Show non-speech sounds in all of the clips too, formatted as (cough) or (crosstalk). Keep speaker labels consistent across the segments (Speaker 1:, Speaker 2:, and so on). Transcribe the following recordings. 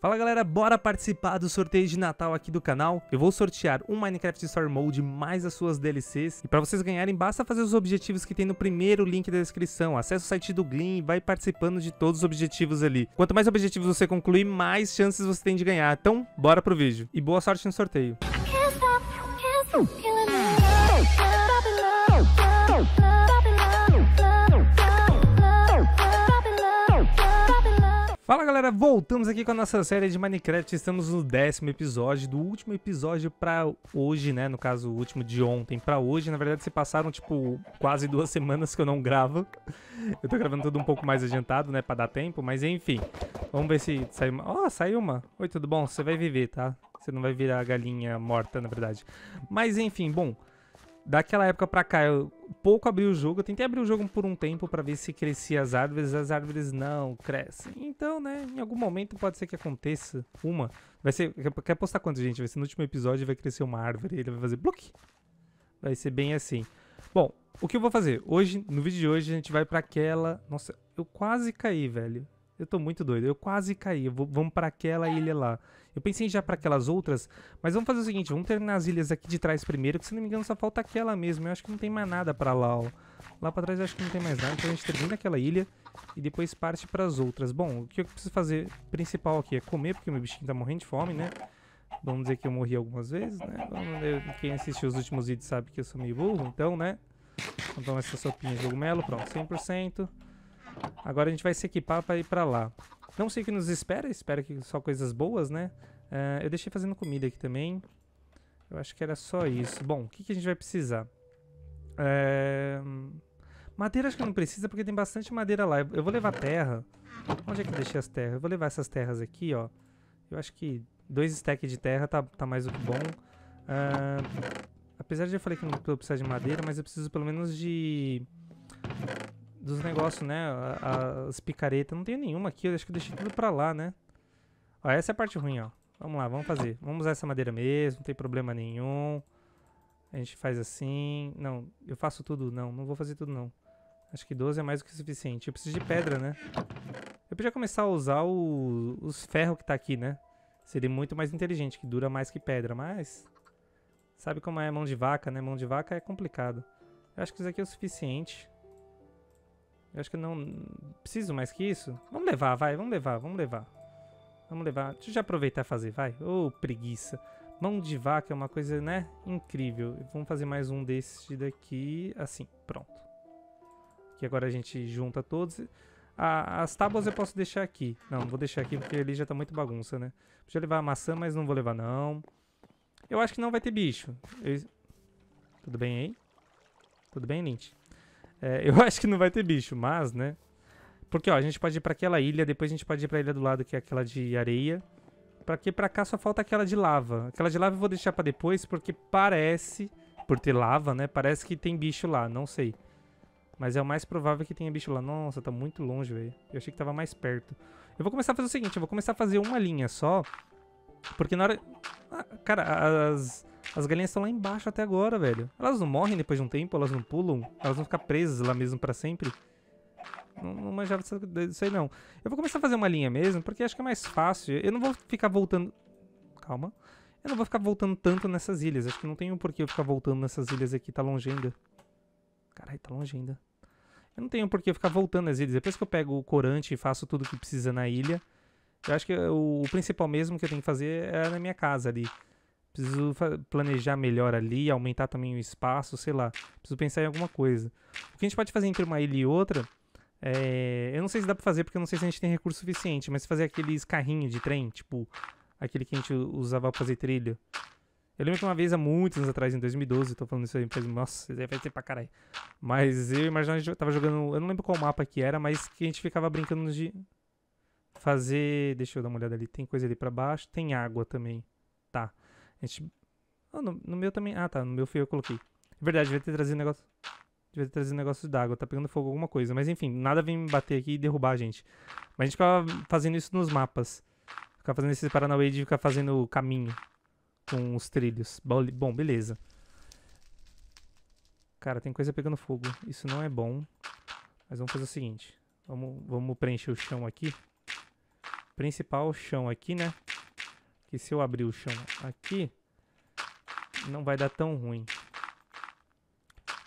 Speaker 1: Fala galera, bora participar do sorteio de Natal aqui do canal. Eu vou sortear um Minecraft Story Mode mais as suas DLCs. E para vocês ganharem, basta fazer os objetivos que tem no primeiro link da descrição. Acesse o site do Gleam e vai participando de todos os objetivos ali. Quanto mais objetivos você concluir, mais chances você tem de ganhar. Então, bora pro vídeo. E boa sorte no sorteio. Fala galera, voltamos aqui com a nossa série de Minecraft, estamos no décimo episódio, do último episódio pra hoje, né, no caso o último de ontem pra hoje, na verdade se passaram tipo quase duas (laughs) semanas que eu não gravo, eu tô gravando tudo um pouco mais adiantado, né, pra dar tempo, mas enfim, vamos ver se sai uma, ó, oh, saiu uma, oi tudo bom, você vai viver, tá, você não vai virar galinha morta, na verdade, mas enfim, bom daquela época pra cá, eu pouco abri o jogo. Eu tentei abrir o jogo por um tempo para ver se crescia as árvores. As árvores não crescem. Então, né, em algum momento pode ser que aconteça uma. Vai ser. Quer postar quanto, gente? Vai ser no último episódio vai crescer uma árvore. Ele vai fazer bloque. Vai ser bem assim. Bom, o que eu vou fazer? Hoje, no vídeo de hoje, a gente vai para aquela. Nossa, eu quase caí, velho. Eu tô muito doido. Eu quase caí. Eu vou... Vamos para aquela ilha lá. Eu pensei já para aquelas outras, mas vamos fazer o seguinte, vamos terminar as ilhas aqui de trás primeiro, que se não me engano só falta aquela mesmo. Eu acho que não tem mais nada para lá, ó. Lá para trás eu acho que não tem mais nada, então a gente termina aquela ilha e depois parte para as outras. Bom, o que eu preciso fazer principal aqui é comer, porque meu bichinho tá morrendo de fome, né? Vamos dizer que eu morri algumas vezes, né? quem assistiu os últimos vídeos sabe que eu sou meio burro, então, né? Vamos tomar essa sopinha de cogumelo, pronto, 100%. Agora a gente vai se equipar para ir para lá. Não sei o que nos espera, espero que só coisas boas, né? Uh, eu deixei fazendo comida aqui também. Eu acho que era só isso. Bom, o que, que a gente vai precisar? É... Madeira acho que não precisa porque tem bastante madeira lá. Eu vou levar terra. Onde é que eu deixei as terras? Eu vou levar essas terras aqui, ó. Eu acho que dois stacks de terra tá, tá mais do que bom. Uh, apesar de eu falar que não vou precisar de madeira, mas eu preciso pelo menos de dos negócios, né? as picaretas. Não tem nenhuma aqui. Eu acho que eu deixei tudo pra lá, né? Ó, essa é a parte ruim, ó. Vamos lá, vamos fazer. Vamos usar essa madeira mesmo, não tem problema nenhum. A gente faz assim. Não, eu faço tudo. Não, não vou fazer tudo, não. Acho que 12 é mais do que suficiente. Eu preciso de pedra, né? Eu podia começar a usar o, os ferros que tá aqui, né? Seria muito mais inteligente, que dura mais que pedra, mas... Sabe como é mão de vaca, né? Mão de vaca é complicado. Eu acho que isso aqui é o suficiente. Eu acho que eu não preciso mais que isso. Vamos levar, vai, vamos levar, vamos levar. Vamos levar. Deixa eu já aproveitar e fazer, vai. Ô, oh, preguiça. Mão de vaca é uma coisa, né? Incrível. Vamos fazer mais um desse daqui. Assim, pronto. Que agora a gente junta todos. Ah, as tábuas eu posso deixar aqui. Não, vou deixar aqui porque ali já tá muito bagunça, né? Deixa eu levar a maçã, mas não vou levar, não. Eu acho que não vai ter bicho. Eu... Tudo bem aí? Tudo bem, Lynch? É, eu (laughs) acho que não vai ter bicho, mas, né? Porque, ó, a gente pode ir pra aquela ilha, depois a gente pode ir pra ilha do lado, que é aquela de areia. Pra que pra cá só falta aquela de lava. Aquela de lava eu vou deixar pra depois, porque parece, por ter lava, né? Parece que tem bicho lá, não sei. Mas é o mais provável que tenha bicho lá. Nossa, tá muito longe, velho. Eu achei que tava mais perto. Eu vou começar a fazer o seguinte, eu vou começar a fazer uma linha só. Porque na hora... Ah, cara, as... As galinhas estão lá embaixo até agora, velho. Elas não morrem depois de um tempo, elas não pulam, elas vão ficar presas lá mesmo pra sempre. Não, não manjava disso aí, não. Eu vou começar a fazer uma linha mesmo, porque acho que é mais fácil. Eu não vou ficar voltando... Calma. Eu não vou ficar voltando tanto nessas ilhas. Acho que não tem um porquê eu ficar voltando nessas ilhas aqui. Tá longe ainda. Caralho, tá longe ainda. Eu não tenho porquê ficar voltando nas ilhas. Depois que eu pego o corante e faço tudo que precisa na ilha, eu acho que o principal mesmo que eu tenho que fazer é na minha casa ali. Preciso planejar melhor ali, aumentar também o espaço, sei lá. Preciso pensar em alguma coisa. O que a gente pode fazer entre uma ilha e outra é, eu não sei se dá pra fazer, porque eu não sei se a gente tem recurso suficiente, mas fazer aqueles carrinhos de trem, tipo, aquele que a gente usava pra fazer trilha. Eu lembro que uma vez, há muitos anos atrás, em 2012, tô falando isso aí, faz, nossa, isso vai ser pra caralho. Mas eu imagino que tava jogando, eu não lembro qual mapa que era, mas que a gente ficava brincando de fazer, deixa eu dar uma olhada ali, tem coisa ali pra baixo, tem água também. A gente... Oh, no, no, meu também... Ah, tá. No meu fio eu coloquei. É verdade, devia ter trazido negócio... Devia ter trazido negócio d'água. Tá pegando fogo alguma coisa. Mas enfim, nada vem me bater aqui e derrubar a gente. Mas a gente ficava fazendo isso nos mapas. Ficar fazendo esses Paranauê de ficar fazendo caminho com os trilhos. Bom, beleza. Cara, tem coisa pegando fogo. Isso não é bom. Mas vamos fazer o seguinte. Vamos, vamos preencher o chão aqui. Principal chão aqui, né? que se eu abrir o chão aqui, não vai dar tão ruim.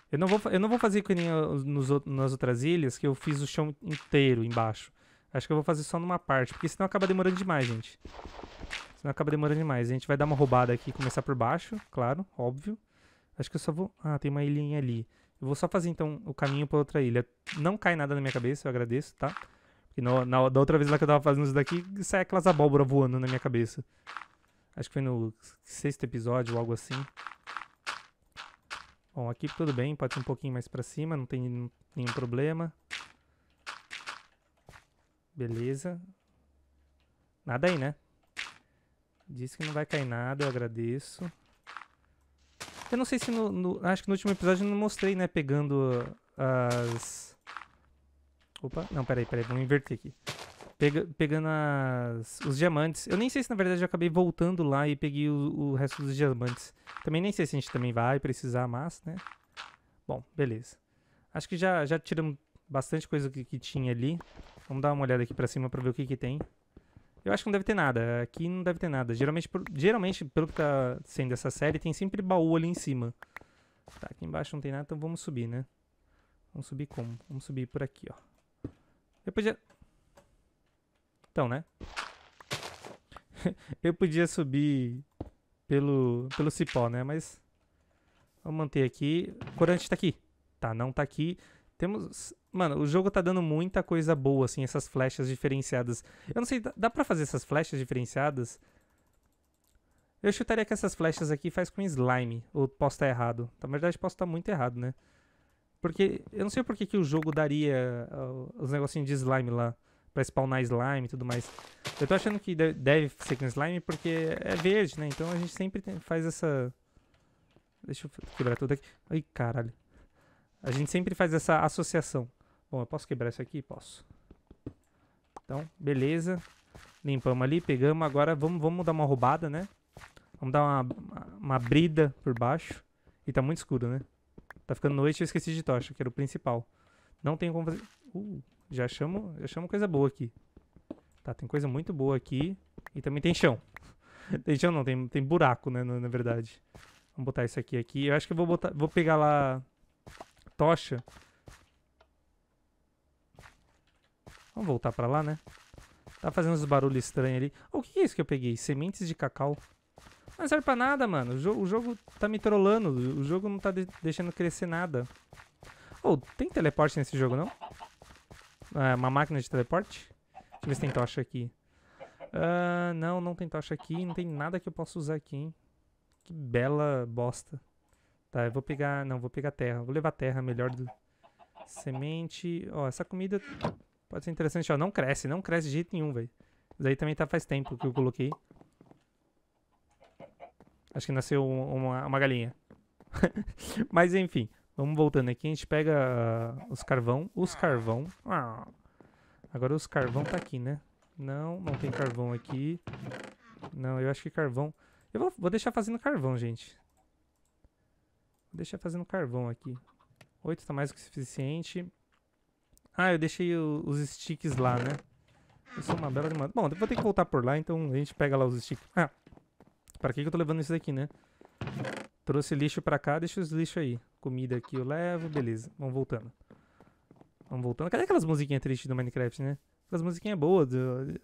Speaker 1: Eu não vou, eu não vou fazer que nem nos, nas outras ilhas, que eu fiz o chão inteiro embaixo. Acho que eu vou fazer só numa parte, porque senão acaba demorando demais, gente. Senão acaba demorando demais. A gente vai dar uma roubada aqui e começar por baixo, claro, óbvio. Acho que eu só vou... Ah, tem uma ilhinha ali. Eu vou só fazer, então, o caminho para outra ilha. Não cai nada na minha cabeça, eu agradeço, tá? E no, na, da outra vez lá que eu tava fazendo isso daqui, sai aquelas abóbora voando na minha cabeça. Acho que foi no sexto episódio ou algo assim. Bom, aqui tudo bem, pode ser um pouquinho mais pra cima, não tem nenhum problema. Beleza. Nada aí, né? Disse que não vai cair nada, eu agradeço. Eu não sei se no, no Acho que no último episódio eu não mostrei, né? Pegando as Opa, não, peraí, peraí, vamos inverter aqui. Pega, pegando as, os diamantes. Eu nem sei se na verdade eu acabei voltando lá e peguei o, o resto dos diamantes. Também nem sei se a gente também vai precisar, mas, né? Bom, beleza. Acho que já, já tiramos bastante coisa que, que tinha ali. Vamos dar uma olhada aqui pra cima pra ver o que que tem. Eu acho que não deve ter nada. Aqui não deve ter nada. Geralmente, por, geralmente pelo que tá sendo essa série, tem sempre baú ali em cima. Tá, aqui embaixo não tem nada, então vamos subir, né? Vamos subir como? Vamos subir por aqui, ó podia... Então, né? (laughs) eu podia subir pelo, pelo cipó, né? Mas vamos manter aqui. O corante tá aqui. Tá, não tá aqui. Temos... Mano, o jogo tá dando muita coisa boa, assim, essas flechas diferenciadas. Eu não sei, dá pra fazer essas flechas diferenciadas? Eu chutaria que essas flechas aqui faz com slime. Ou posso estar tá errado. Na verdade, posso estar tá muito errado, né? Porque eu não sei por que, que o jogo daria uh, os negocinhos de slime lá. Pra spawnar slime e tudo mais. Eu tô achando que deve ser com slime porque é verde, né? Então a gente sempre tem, faz essa... Deixa eu quebrar tudo aqui. Ai, caralho. A gente sempre faz essa associação. Bom, eu posso quebrar isso aqui? Posso. Então, beleza. Limpamos ali, pegamos. Agora vamos, vamos dar uma roubada, né? Vamos dar uma, uma brida por baixo. E tá muito escuro, né? Tá ficando noite e eu esqueci de tocha, que era o principal. Não tem como fazer... Uh, já chamo, já chamo coisa boa aqui. Tá, tem coisa muito boa aqui. E também tem chão. (laughs) tem chão não, tem, tem buraco, né, na, na, verdade. Vamos botar isso aqui aqui. Eu acho que eu vou botar... Vou pegar lá... Tocha. Vamos voltar pra lá, né? Tá fazendo uns barulhos estranhos ali. o que é isso que eu peguei? Sementes de cacau. Não serve pra nada, mano. O, o jogo tá me trollando. O jogo não tá de deixando crescer nada. Ou oh, tem teleporte nesse jogo, não? É uma máquina de teleporte? Deixa eu ver se tem tocha aqui. Uh, não, não tem tocha aqui. Não tem nada que eu possa usar aqui, hein? Que bela bosta. Tá, eu vou pegar... Não, vou pegar terra. Vou levar terra, melhor do... Semente... Ó, oh, essa comida pode ser interessante. Ó, não cresce. Não cresce de jeito nenhum, velho. Daí também tá faz tempo que eu coloquei. Acho que nasceu uma, uma galinha. (laughs) Mas enfim, vamos voltando aqui. A gente pega ah, os carvão. Os carvão. Ah, agora os carvão tá aqui, né? Não, não tem carvão aqui. Não, eu acho que carvão... Eu vou, vou deixar fazendo carvão, gente. Vou deixar fazendo carvão aqui. Oito tá mais do que suficiente. Ah, eu deixei o, os sticks lá, né? Eu sou uma bela demanda. Bom, vou ter que voltar por lá, então a gente pega lá os sticks. Ah, Pra que, que eu tô levando isso daqui, né? Trouxe lixo pra cá, deixa os lixos aí. Comida aqui eu levo, beleza. Vamos voltando. Vamos voltando. Cadê aquelas musiquinhas tristes do Minecraft, né? Aquelas musiquinhas boas, de,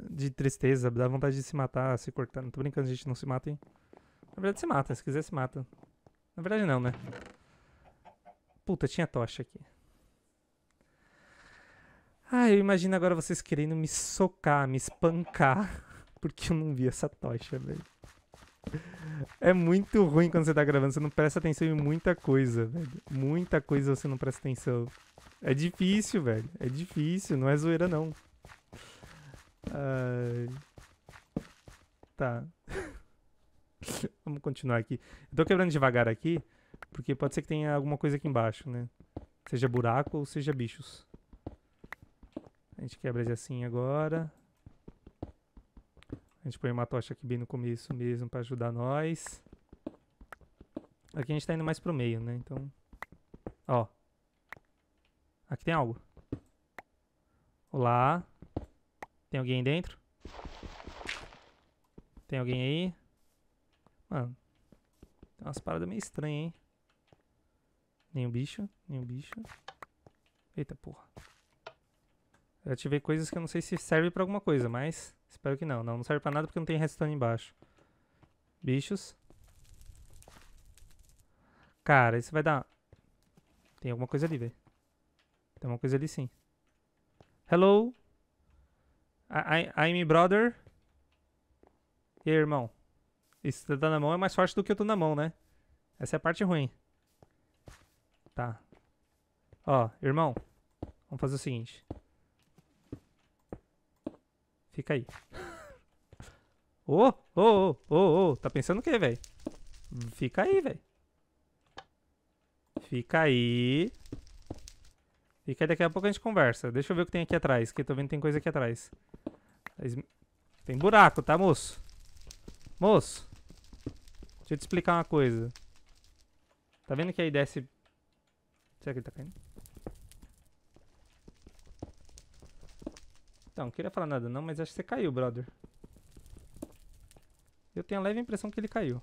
Speaker 1: de tristeza, dá vontade de se matar, se cortar. Não tô brincando, a gente, não se mata, hein? Na verdade se mata, se quiser se mata. Na verdade não, né? Puta, tinha tocha aqui. Ah, eu imagino agora vocês querendo me socar, me espancar, (laughs) porque eu não vi essa tocha, velho. É muito ruim quando você tá gravando, você não presta atenção em muita coisa, velho. Muita coisa você não presta atenção. É difícil, velho. É difícil, não é zoeira não. Ai... Tá. (laughs) Vamos continuar aqui. Eu tô quebrando devagar aqui, porque pode ser que tenha alguma coisa aqui embaixo, né? Seja buraco ou seja bichos. A gente quebra assim agora. A gente põe uma tocha aqui bem no começo mesmo para ajudar nós. Aqui a gente tá indo mais pro meio, né? Então, ó. Aqui tem algo. Olá. Tem alguém aí dentro? Tem alguém aí? Mano, tem umas paradas meio estranhas, hein? Nenhum bicho, nenhum bicho. Eita porra. Eu ativei coisas que eu não sei se serve pra alguma coisa, mas... Espero que não. Não, não serve pra nada porque não tem redstone embaixo. Bichos. Cara, isso vai dar... Tem alguma coisa ali, velho. Tem uma coisa ali sim. Hello? I, I, I'm brother? E aí, irmão? Isso tá na mão é mais forte do que eu tô na mão, né? Essa é a parte ruim. Tá. Ó, irmão. Vamos fazer o seguinte. Fica aí. Ô, ô, ô, ô, tá pensando o que, velho? Fica aí, velho. Fica aí. Fica aí, daqui a pouco a gente conversa. Deixa eu ver o que tem aqui atrás, que eu tô vendo que tem coisa aqui atrás. Tem buraco, tá, moço? Moço, deixa eu te explicar uma coisa. Tá vendo que aí desce... Será que ele tá caindo? Então, não queria falar nada não, mas acho que você caiu, brother. Eu tenho a leve impressão que ele caiu.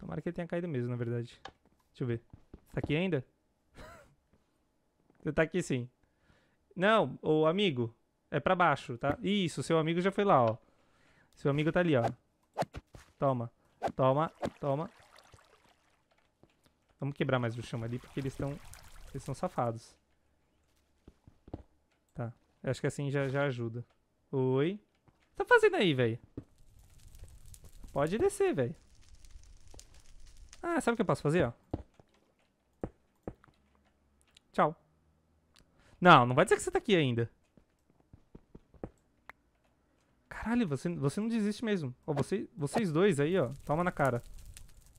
Speaker 1: Tomara que ele tenha caído mesmo, na verdade. Deixa eu ver. Você tá aqui ainda? (laughs) você tá aqui sim. Não, o amigo. É pra baixo, tá? Isso, seu amigo já foi lá, ó. Seu amigo tá ali, ó. Toma. Toma, toma. Vamos quebrar mais o chão ali, porque eles estão... Eles estão safados. Eu acho que assim já, já ajuda. Oi. Tá fazendo aí, velho? Pode descer, velho. Ah, sabe o que eu posso fazer, ó? Tchau. Não, não vai dizer que você tá aqui ainda. Caralho, você, você não desiste mesmo. Ó, você, vocês dois aí, ó. Toma na cara.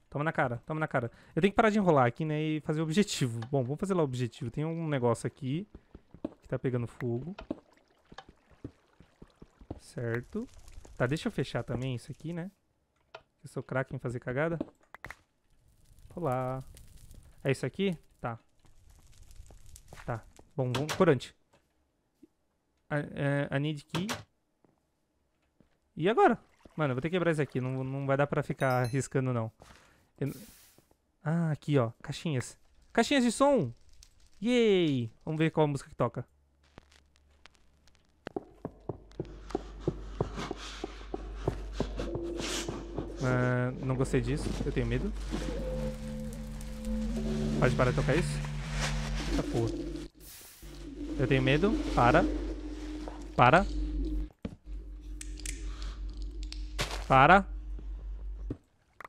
Speaker 1: Toma na cara, toma na cara. Eu tenho que parar de enrolar aqui, né? E fazer o objetivo. Bom, vamos fazer lá o objetivo. Tem um negócio aqui que tá pegando fogo. Certo. Tá, deixa eu fechar também isso aqui, né? Eu sou craque em fazer cagada. Olá. É isso aqui? Tá. Tá. Bom, vamos... Corante. A, é, a need key. E agora? Mano, eu vou ter que quebrar isso aqui. Não, não vai dar pra ficar arriscando, não. Eu... Ah, aqui, ó. Caixinhas. Caixinhas de som! Yay! Vamos ver qual a música que toca. Ah, não gostei disso, eu tenho medo. Pode parar de tocar isso? Tá porra. Eu tenho medo. Para. Para. Para.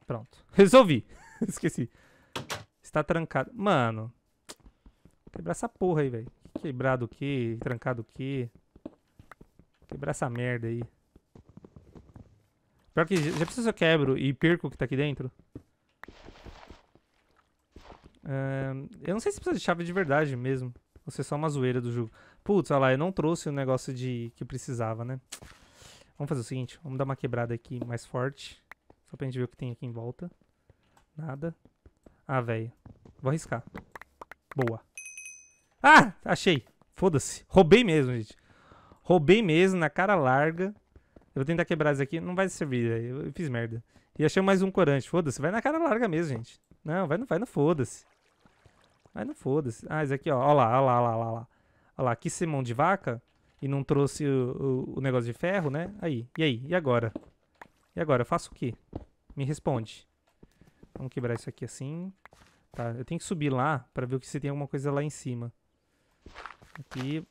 Speaker 1: Pronto. (laughs) Resolvi. (laughs) Esqueci. Está trancado. Mano. Quebrar essa porra aí, velho. Quebrado o quê? Trancado o quê? Quebrar essa merda aí. Pior que já precisa se eu quebro e perco o que tá aqui dentro. Uh, eu não sei se precisa de chave de verdade mesmo. Ou se é só uma zoeira do jogo. Putz, olha lá, eu não trouxe o negócio de que precisava, né? Vamos fazer o seguinte, vamos dar uma quebrada aqui mais forte. Só pra gente ver o que tem aqui em volta. Nada. Ah, velho. Vou arriscar. Boa. Ah, achei. Foda-se. Roubei mesmo, gente. Roubei mesmo, na cara larga. Eu vou tentar quebrar isso aqui. Não vai servir, Eu fiz merda. E achei mais um corante. Foda-se. Vai na cara larga mesmo, gente. Não, vai, não, vai, não foda-se. Vai, não foda-se. Ah, isso aqui, ó. Ó lá, ó lá, ó lá, ó lá. Ó lá, aqui mão de vaca. E não trouxe o, o, o, negócio de ferro, né? Aí, e aí? E agora? E agora? Eu faço o quê? Me responde. Vamos quebrar isso aqui assim. Tá, eu tenho que subir lá pra ver se tem alguma coisa lá em cima. Aqui.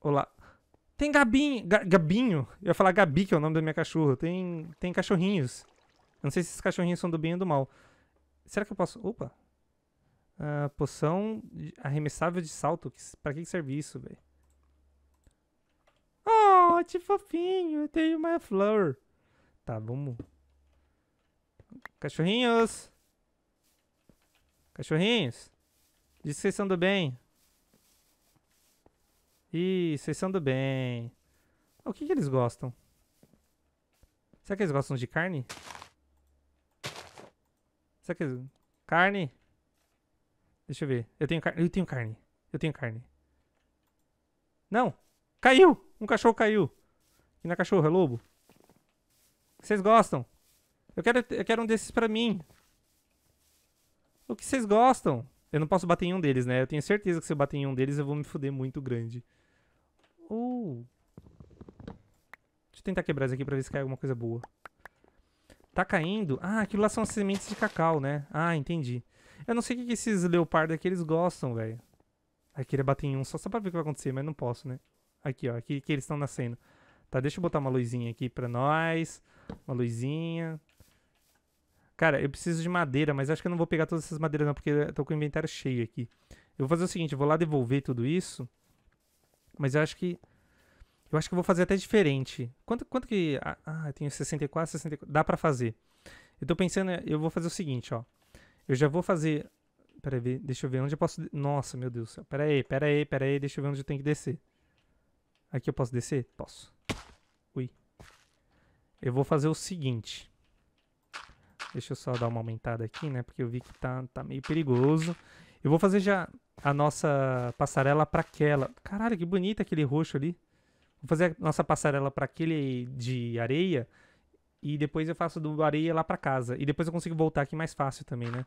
Speaker 1: Olá. Tem Gabinho. Ga, gabinho? Eu ia falar Gabi, que é o nome da minha cachorra. Tem, tem cachorrinhos. Eu não sei se esses cachorrinhos são do bem ou do mal. Será que eu posso. Opa! Uh, poção arremessável de salto. pra que serve isso, velho? Oh, que fofinho! Eu tenho uma flor. Tá, vamos. Cachorrinhos! Cachorrinhos! Diz que vocês são do bem. Ih, vocês são do bem. O que, que eles gostam? Será que eles gostam de carne? Será que eles... Carne? Deixa eu ver. Eu tenho carne. Eu tenho carne. Eu tenho carne. Não! Caiu! Um cachorro caiu. E na cachorra, é lobo. Vocês gostam? Eu quero, eu quero um desses pra mim. O que vocês gostam? Eu não posso bater em um deles, né? Eu tenho certeza que se eu bater em um deles, eu vou me fuder muito grande. Uh. Deixa eu tentar quebrar isso aqui pra ver se cai alguma coisa boa. Tá caindo? Ah, aquilo lá são as sementes de cacau, né? Ah, entendi. Eu não sei o que, que esses leopardos aqui eles gostam, velho. Aí queria bater em um só, só pra ver o que vai acontecer, mas não posso, né? Aqui, ó. Aqui que eles estão nascendo. Tá, deixa eu botar uma luzinha aqui pra nós. Uma luzinha. Cara, eu preciso de madeira, mas acho que eu não vou pegar todas essas madeiras não, porque eu tô com o inventário cheio aqui. Eu vou fazer o seguinte, eu vou lá devolver tudo isso. Mas eu acho que. Eu acho que eu vou fazer até diferente. Quanto, quanto que. Ah, ah eu tenho 64, 64. Dá pra fazer. Eu tô pensando, eu vou fazer o seguinte, ó. Eu já vou fazer. Pera aí, deixa eu ver onde eu posso. Nossa, meu Deus do céu. Pera aí, pera aí, pera aí. Deixa eu ver onde eu tenho que descer. Aqui eu posso descer? Posso. Ui. Eu vou fazer o seguinte. Deixa eu só dar uma aumentada aqui, né? Porque eu vi que tá, tá meio perigoso. Eu vou fazer já a nossa passarela para aquela. Caralho, que bonito aquele roxo ali. Vou fazer a nossa passarela para aquele de areia e depois eu faço do areia lá para casa. E depois eu consigo voltar aqui mais fácil também, né?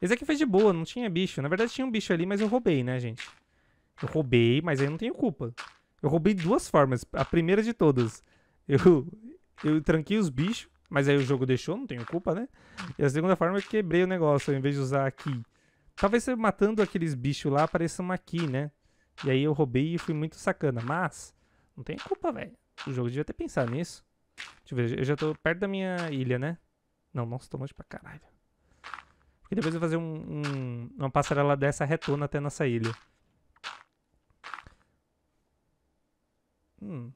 Speaker 1: Esse aqui foi de boa, não tinha bicho. Na verdade tinha um bicho ali, mas eu roubei, né, gente? Eu roubei, mas aí não tenho culpa. Eu roubei duas formas. A primeira de todas, eu, eu tranquei os bichos, mas aí o jogo deixou, não tenho culpa, né? E a segunda forma, eu quebrei o negócio, em vez de usar aqui. Talvez eu matando aqueles bichos lá apareça uma aqui, né? E aí eu roubei e fui muito sacana. Mas, não tem culpa, velho. O jogo devia ter pensado nisso. Deixa eu ver, eu já tô perto da minha ilha, né? Não, nossa, tô longe pra caralho. Porque depois eu vou fazer um, um, uma passarela dessa retona até nossa ilha. Hum.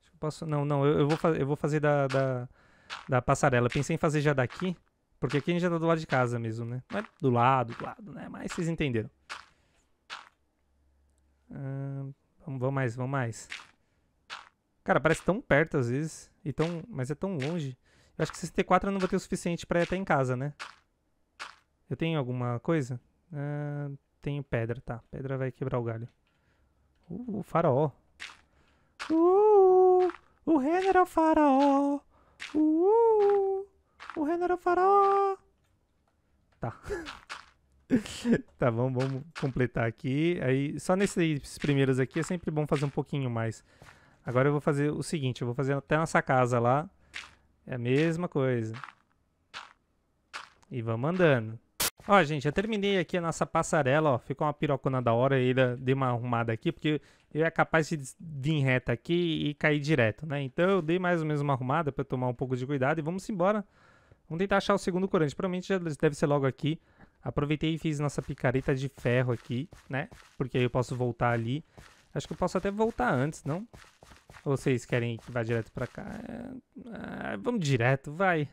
Speaker 1: Acho que eu posso... Não, não, eu, eu vou, eu vou fazer da, da, da passarela. Eu pensei em fazer já daqui... Porque aqui a gente já tá do lado de casa mesmo, né? Não é do lado, do lado, né? Mas vocês entenderam. vamos, mais, vamos mais. Cara, parece tão perto às vezes. E tão, mas é tão longe. Eu acho que 64 eu não vou ter o suficiente pra ir até em casa, né? Eu tenho alguma coisa? tenho pedra, tá. Pedra vai quebrar o galho. Uh, o faraó. Uh, o General é Faraó. Uh, o reino era faraó. Tá. (laughs) tá, vamos, vamos completar aqui. Aí, só nesses primeiros aqui é sempre bom fazer um pouquinho mais. Agora eu vou fazer o seguinte, eu vou fazer até nossa casa lá. É a mesma coisa. E vamos andando. Ó, gente, já terminei aqui a nossa passarela, ó. Ficou uma pirocona da hora, ainda dei uma arrumada aqui, porque eu é capaz de vir reta aqui e cair direto, né? Então eu dei mais ou menos uma arrumada para tomar um pouco de cuidado e vamos embora. Vamos tentar achar o segundo corante. Provavelmente já deve ser logo aqui. Aproveitei e fiz nossa picareta de ferro aqui, né? Porque aí eu posso voltar ali. Acho que eu posso até voltar antes, não? Ou vocês querem que vá direto pra cá? É, ah, vamos direto, vai.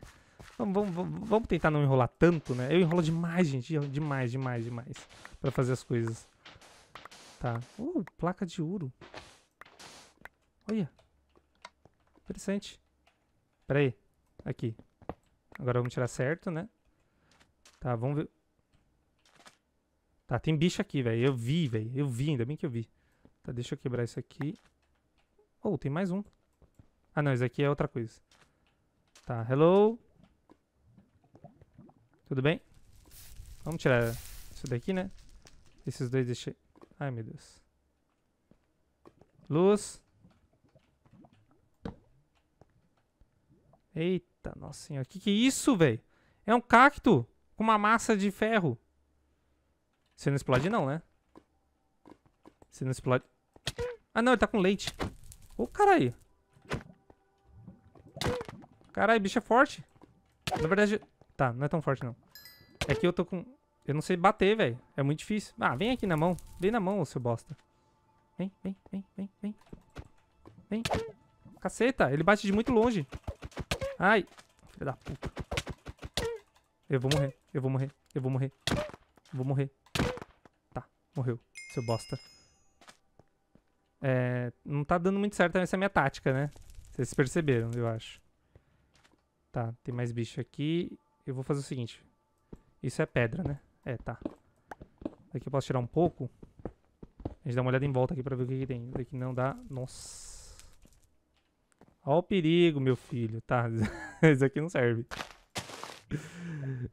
Speaker 1: Vamos, vamos, vamos, tentar não enrolar tanto, né? Eu enrolo demais, gente. Demais, demais, demais. Pra fazer as coisas. Tá. Uh, placa de ouro. Olha. Interessante. Pera aí. Aqui. Agora vamos tirar certo, né? Tá, vamos ver. Tá, tem bicho aqui, velho. Eu vi, velho. Eu vi, ainda bem que eu vi. Tá, deixa eu quebrar isso aqui. Oh, tem mais um. Ah, não, isso aqui é outra coisa. Tá, hello. Tudo bem? Vamos tirar isso daqui, né? Esses dois deixei... Ai, meu Deus. Luz. Eita. Eita, nossa senhora. Que que é isso, velho? É um cacto com uma massa de ferro. Você não explode não, né? Você não explode... Ah, não, ele tá com leite. Ô, oh, caralho. Caralho, bicho é forte. Na verdade... Tá, não é tão forte, não. É que eu tô com... Eu não sei bater, velho. É muito difícil. Ah, vem aqui na mão. Vem na mão, seu bosta. Vem, vem, vem, vem, vem. Vem. Caceta, ele bate de muito longe. Ai, filha da puta. Eu vou morrer, eu vou morrer, eu vou morrer. Eu vou morrer. Tá, morreu, seu bosta. É, não tá dando muito certo essa minha tática, né? Vocês perceberam, eu acho. Tá, tem mais bicho aqui. Eu vou fazer o seguinte. Isso é pedra, né? É, tá. Daqui eu posso tirar um pouco. A gente dá uma olhada em volta aqui pra ver o que, que tem. Daqui não dá. Nossa. Ó o perigo, meu filho. Tá, (laughs) isso aqui não serve.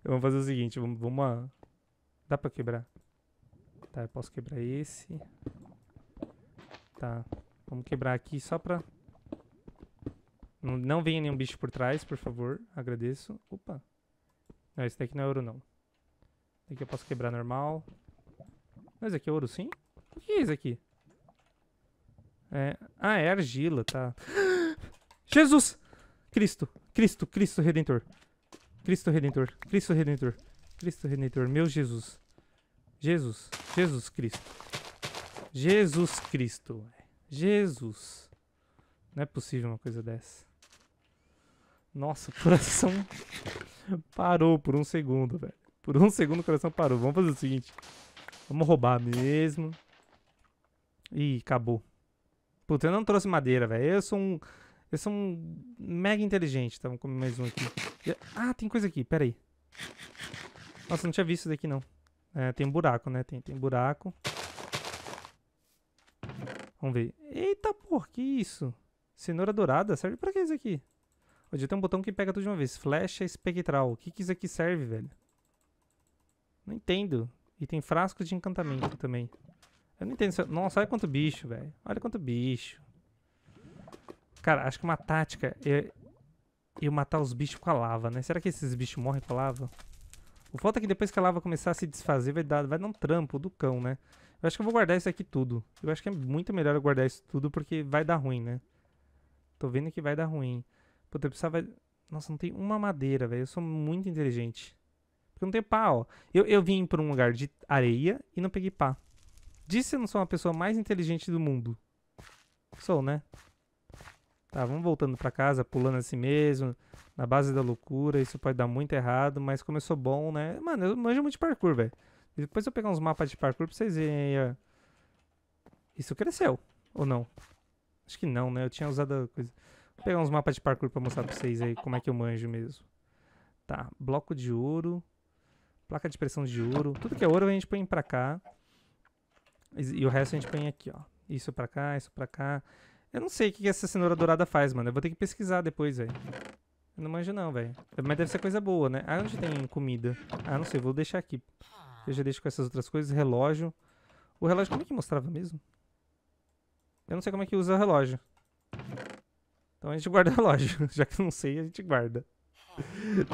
Speaker 1: vamos fazer o seguinte, vamos... vamos Dá pra quebrar? Tá, eu posso quebrar esse. Tá. Vamos quebrar aqui só pra... Não, não venha nenhum bicho por trás, por favor. Agradeço. Opa. Não, esse daqui não é ouro, não. Esse daqui eu posso quebrar normal. Mas aqui é ouro, sim? O que é isso aqui? É... Ah, é argila, tá. Jesus! Cristo, Cristo, Cristo Redentor. Cristo Redentor, Cristo Redentor, Cristo Redentor, meu Jesus. Jesus, Jesus Cristo. Jesus Cristo. Jesus. Não é possível uma coisa dessa. Nossa, o coração (laughs) parou por um segundo, velho. Por um segundo o coração parou. Vamos fazer o seguinte. Vamos roubar mesmo. Ih, acabou. Puta, eu não trouxe madeira, velho. Eu sou um eles são mega inteligentes. Tá, vamos comer mais um aqui. Ah, tem coisa aqui, pera aí. Nossa, não tinha visto isso daqui não. É, tem um buraco, né? Tem, tem buraco. Vamos ver. Eita porra, que isso? Cenoura dourada? Serve pra que isso aqui? Hoje tem um botão que pega tudo de uma vez. Flecha espectral. O que, que isso aqui serve, velho? Não entendo. E tem frascos de encantamento também. Eu não entendo. Nossa, olha quanto bicho, velho. Olha quanto bicho. Cara, acho que uma tática é eu matar os bichos com a lava, né? Será que esses bichos morrem com a lava? O foda é que depois que a lava começar a se desfazer, vai dar, vai dar um trampo do cão, né? Eu acho que eu vou guardar isso aqui tudo. Eu acho que é muito melhor eu guardar isso tudo, porque vai dar ruim, né? Tô vendo que vai dar ruim. Puta, eu precisava... Nossa, não tem uma madeira, velho. Eu sou muito inteligente. Porque não tenho pá, ó. Eu, eu vim pra um lugar de areia e não peguei pá. Disse eu não sou uma pessoa mais inteligente do mundo. Sou, né? Tá, vamos voltando para casa, pulando assim mesmo, na base da loucura, isso pode dar muito errado, mas começou bom, né? Mano, eu manjo muito de parkour, velho. Depois eu pegar uns mapas de parkour pra vocês verem aí, ó. Isso cresceu, ou não? Acho que não, né? Eu tinha usado a coisa. Vou pegar uns mapas de parkour pra mostrar pra vocês aí como é que eu manjo mesmo. Tá, bloco de ouro, placa de pressão de ouro, tudo que é ouro a gente põe pra cá. E o resto a gente põe aqui, ó. Isso pra cá, isso pra cá. Eu não sei o que essa cenoura dourada faz, mano. Eu vou ter que pesquisar depois, velho. Eu não manjo não, velho. Mas deve ser coisa boa, né? Ah, onde tem comida? Ah, não sei. Vou deixar aqui. Eu já deixo com essas outras coisas. Relógio. O relógio, como é que mostrava mesmo? Eu não sei como é que usa o relógio. Então a gente guarda o relógio. (laughs) Já que eu não sei, a gente guarda.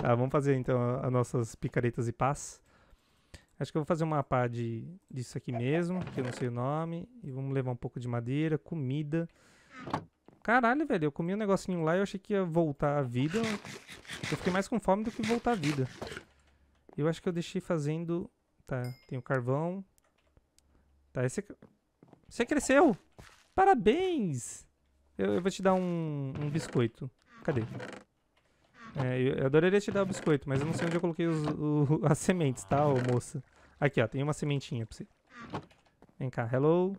Speaker 1: tá, (laughs) vamos fazer então as nossas picaretas e pás. Acho que eu vou fazer uma pá de, disso aqui mesmo, que eu não sei o nome. E vamos levar um pouco de madeira, Comida. Caralho, velho, eu comi um negocinho lá e eu achei que ia voltar a vida. Eu fiquei mais com fome do que voltar a vida. Eu acho que eu deixei fazendo... Tá, tem o carvão. Tá, esse... Você cresceu! Parabéns! Eu, eu vou te dar um, um biscoito. Cadê? É, eu adoraria te dar o biscoito, mas eu não sei onde eu coloquei os, o, (laughs) as sementes, tá, ô moça? Aqui, ó, tem uma sementinha pra você. Vem cá, hello.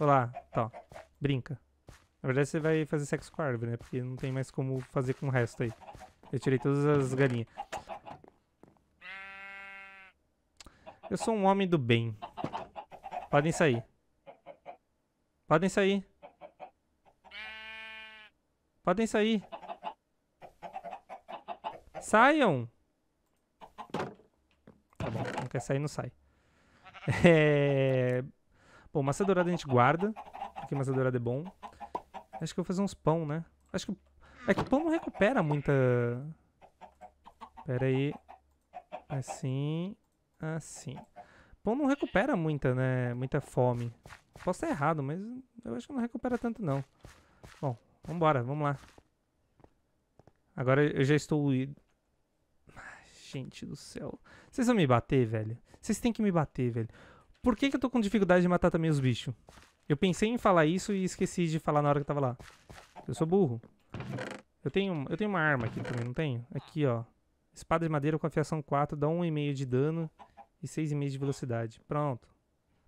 Speaker 1: Olá, tá, brinca. Na verdade você vai fazer sexo com a árvore, né? Porque não tem mais como fazer com o resto aí. Eu tirei todas as galinhas. Eu sou um homem do bem. Podem sair. Podem sair. Podem sair. Saiam! Tá bom, não quer sair, não sai. (laughs) É... Bom, massa dourada a gente guarda. Porque massa dourada é bom. Acho que eu vou fazer uns pão, né? Acho que... É que pão não recupera muita... Pera aí. Assim... Assim. Pão não recupera muita, né? Muita fome. Posso estar errado, mas eu acho que não recupera tanto, não. Bom, vambora, vamos lá. Agora eu já estou... gente do céu. Vocês vão me bater, velho? Vocês têm que me bater, velho. Por que, que eu tô com dificuldade de matar também os bichos? Eu pensei em falar isso e esqueci de falar na hora que eu tava lá. Eu sou burro. Eu tenho, eu tenho uma arma aqui também, não tenho? Aqui, ó. Espada de madeira com afiação 4, dá 1,5 de dano e 6,5 de velocidade. Pronto.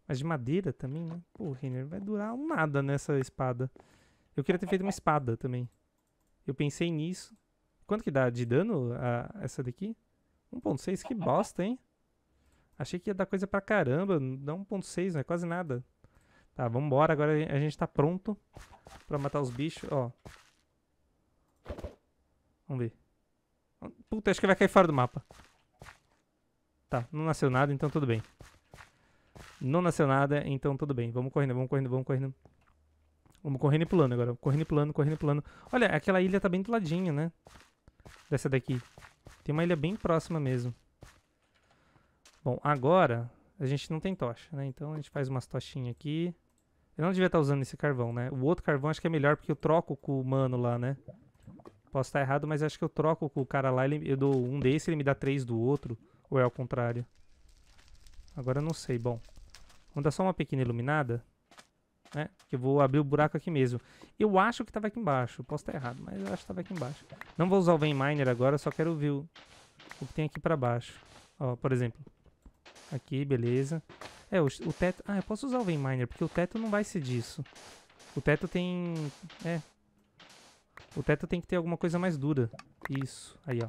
Speaker 1: Mas de madeira também, né? Pô, Renner, vai durar um nada nessa espada. Eu queria ter feito uma espada também. Eu pensei nisso. Quanto que dá de dano a essa daqui? 1.6, que bosta, hein? Achei que ia dar coisa pra caramba. Dá 1.6, não é quase nada. Tá, vambora. Agora a gente tá pronto pra matar os bichos, ó. Vamos ver. Puta, acho que vai cair fora do mapa. Tá, não nasceu nada, então tudo bem. Não nasceu nada, então tudo bem. Vamos correndo, vamos correndo, vamos correndo. Vamos correndo e pulando agora. Correndo e pulando, correndo e pulando. Olha, aquela ilha tá bem do ladinho, né? Dessa daqui. Tem uma ilha bem próxima mesmo. Bom, agora a gente não tem tocha, né? Então a gente faz umas tochinhas aqui. Eu não devia estar tá usando esse carvão, né? O outro carvão acho que é melhor porque eu troco com o mano lá, né? Posso estar errado, mas acho que eu troco com o cara lá. Ele, eu dou um desse, ele me dá três do outro. Ou é ao contrário? Agora eu não sei. Bom, vamos dar só uma pequena iluminada. Né? Que eu vou abrir o buraco aqui mesmo. Eu acho que estava aqui embaixo. Posso estar errado, mas eu acho que estava aqui embaixo. Não vou usar o Vein Miner agora, só quero ver o, o que tem aqui para baixo. Ó, por exemplo. Aqui, beleza. É, o, o teto... Ah, eu posso usar o Vein porque o teto não vai ser disso. O teto tem... É. O teto tem que ter alguma coisa mais dura. Isso. Aí, ó.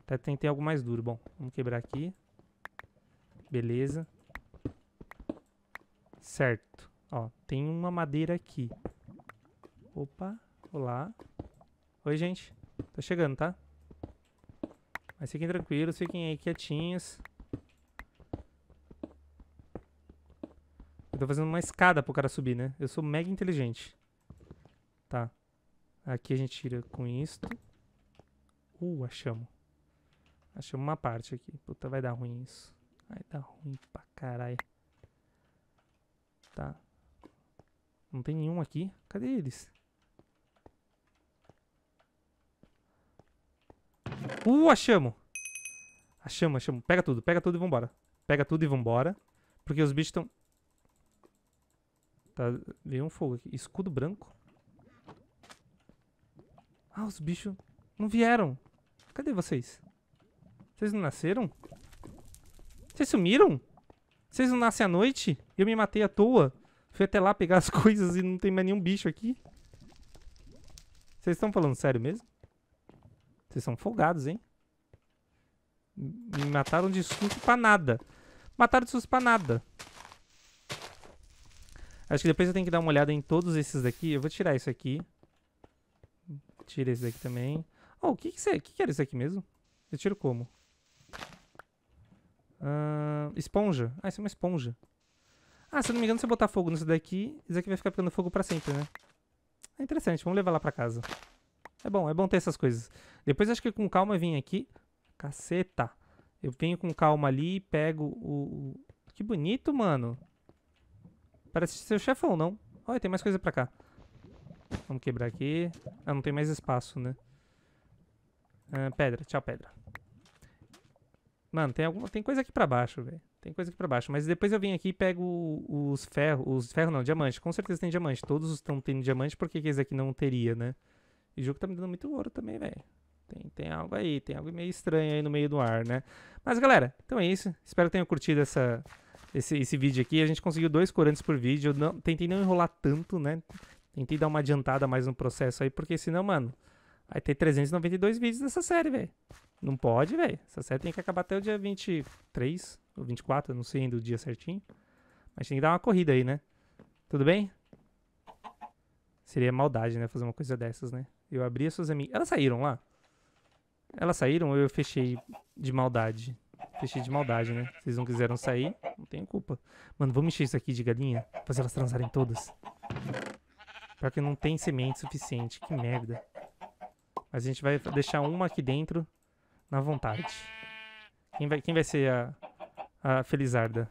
Speaker 1: O teto tem que ter algo mais duro. Bom, vamos quebrar aqui. Beleza. Certo. Ó, tem uma madeira aqui. Opa, olá. Oi, gente. Tô tá chegando, tá? Mas fiquem tranquilos, fiquem aí quietinhos. Eu tô fazendo uma escada pro cara subir, né? Eu sou mega inteligente. Tá. Aqui a gente tira com isto. Uh, achamos. Achamos uma parte aqui. Puta, vai dar ruim isso. Vai dar ruim pra caralho. Tá. Não tem nenhum aqui. Cadê eles? Uh, achamos! Achamos, achamos. Pega tudo, pega tudo e vambora. Pega tudo e vambora. Porque os bichos estão... Tá, um fogo aqui. Escudo branco? Ah, os bichos não vieram. Cadê vocês? Vocês não nasceram? Vocês sumiram? Vocês não nascem à noite? Eu me matei à toa. Fui até lá pegar as (laughs) coisas e não tem mais nenhum bicho aqui. Vocês estão falando sério mesmo? Vocês são folgados, hein? Me mataram de susto pra nada. Mataram de susto pra nada. Acho que depois eu tenho que dar uma olhada em todos esses daqui. Eu vou tirar isso aqui. Tira esse daqui também. Oh, o que que, que, que era isso aqui mesmo? Eu tiro como? Uh, esponja. Ah, isso é uma esponja. Ah, se eu não me engano, se eu botar fogo nesse daqui, isso daqui vai ficar pegando fogo pra sempre, né? É interessante, vamos levar lá pra casa. É bom, é bom ter essas coisas. Depois acho que com calma eu vim aqui. Caceta. Eu venho com calma ali e pego o... Que bonito, mano. Parece ser o chefão, não? Olha, tem mais coisa pra cá. Vamos quebrar aqui. Ah, não tem mais espaço, né? Ah, pedra. Tchau, pedra. Mano, tem, alguma, tem coisa aqui pra baixo, velho. Tem coisa aqui pra baixo. Mas depois eu vim aqui e pego os ferros. Os ferros não, diamante. Com certeza tem diamante. Todos estão tendo diamante. Por que, que esse aqui não teria, né? E o jogo tá me dando muito ouro também, velho. Tem, tem algo aí, tem algo meio estranho aí no meio do ar, né? Mas galera, então é isso. Espero que tenham curtido essa, esse, esse vídeo aqui. A gente conseguiu dois corantes por vídeo. Eu não, tentei não enrolar tanto, né? Tentei dar uma adiantada mais no processo aí, porque senão, mano, vai ter 392 vídeos dessa série, velho. Não pode, velho. Essa série tem que acabar até o dia 23 ou 24, não sei ainda o dia certinho. Mas tem que dar uma corrida aí, né? Tudo bem? Seria maldade, né? Fazer uma coisa dessas, né? Eu abri as suas amigas. Elas saíram lá? Elas saíram ou eu fechei de maldade? Fechei de maldade, né? Vocês não quiseram sair, não tenho culpa. Mano, vamos encher isso aqui de galinha? Fazer elas transarem todas? Pior que não tem semente suficiente, que merda. Mas a gente vai deixar uma aqui dentro na vontade. Quem vai, quem vai ser a, a Felizarda?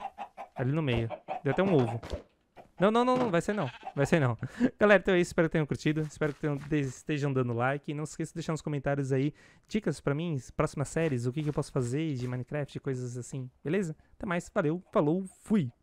Speaker 1: Ali no meio. Deu até um ovo. Não, não, não, não vai ser não. Vai ser não. (laughs) Galera, então é isso. Espero que tenham curtido. Espero que tenham, estejam dando like. E não se esqueça de deixar nos comentários aí dicas para mim, próximas séries, o que, que eu posso fazer de Minecraft, coisas assim. Beleza? Até mais. Valeu, falou, fui.